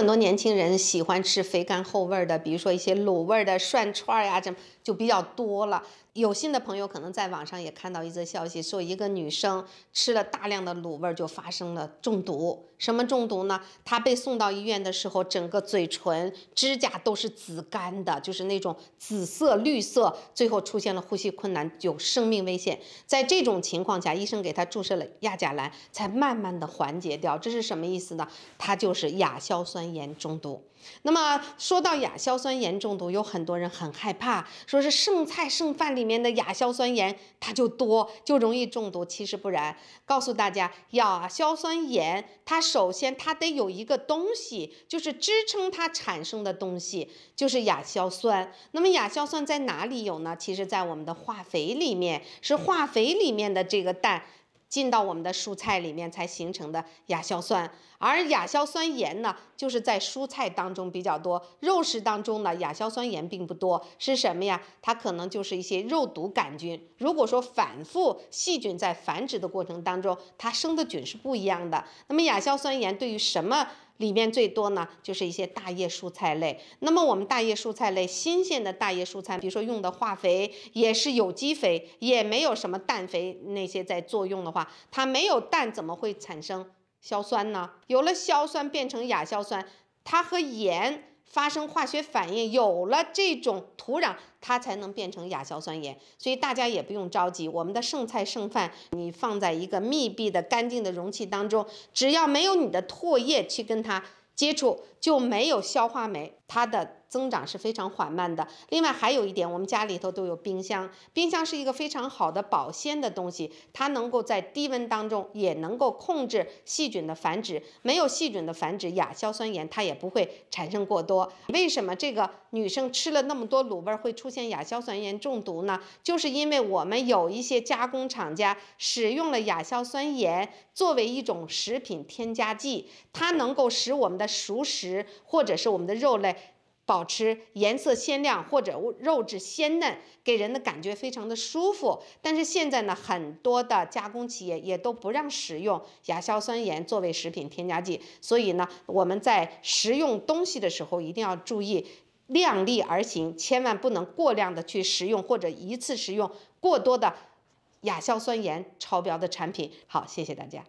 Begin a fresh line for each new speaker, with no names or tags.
很多年轻人喜欢吃肥甘厚味的，比如说一些卤味的串串呀，这就比较多了。有心的朋友可能在网上也看到一则消息，说一个女生吃了大量的卤味就发生了中毒。什么中毒呢？她被送到医院的时候，整个嘴唇、指甲都是紫干的，就是那种紫色、绿色，最后出现了呼吸困难，有生命危险。在这种情况下，医生给她注射了亚甲蓝，才慢慢的缓解掉。这是什么意思呢？它就是亚硝酸。盐中毒。那么说到亚硝酸盐中毒，有很多人很害怕，说是剩菜剩饭里面的亚硝酸盐，它就多，就容易中毒。其实不然，告诉大家，亚硝酸盐它首先它得有一个东西，就是支撑它产生的东西就是亚硝酸。那么亚硝酸在哪里有呢？其实，在我们的化肥里面，是化肥里面的这个氮。进到我们的蔬菜里面才形成的亚硝酸，而亚硝酸盐呢，就是在蔬菜当中比较多，肉食当中呢亚硝酸盐并不多。是什么呀？它可能就是一些肉毒杆菌。如果说反复细菌在繁殖的过程当中，它生的菌是不一样的。那么亚硝酸盐对于什么？里面最多呢，就是一些大叶蔬菜类。那么我们大叶蔬菜类，新鲜的大叶蔬菜，比如说用的化肥也是有机肥，也没有什么氮肥那些在作用的话，它没有氮，怎么会产生硝酸呢？有了硝酸变成亚硝酸，它和盐。发生化学反应，有了这种土壤，它才能变成亚硝酸盐。所以大家也不用着急，我们的剩菜剩饭，你放在一个密闭的、干净的容器当中，只要没有你的唾液去跟它接触，就没有消化酶。它的增长是非常缓慢的。另外还有一点，我们家里头都有冰箱，冰箱是一个非常好的保鲜的东西，它能够在低温当中也能够控制细菌的繁殖。没有细菌的繁殖，亚硝酸盐它也不会产生过多。为什么这个女生吃了那么多卤味会出现亚硝酸盐中毒呢？就是因为我们有一些加工厂家使用了亚硝酸盐作为一种食品添加剂，它能够使我们的熟食或者是我们的肉类。保持颜色鲜亮或者肉质鲜嫩，给人的感觉非常的舒服。但是现在呢，很多的加工企业也都不让使用亚硝酸盐作为食品添加剂。所以呢，我们在食用东西的时候一定要注意量力而行，千万不能过量的去食用或者一次食用过多的亚硝酸盐超标的产品。好，谢谢大家。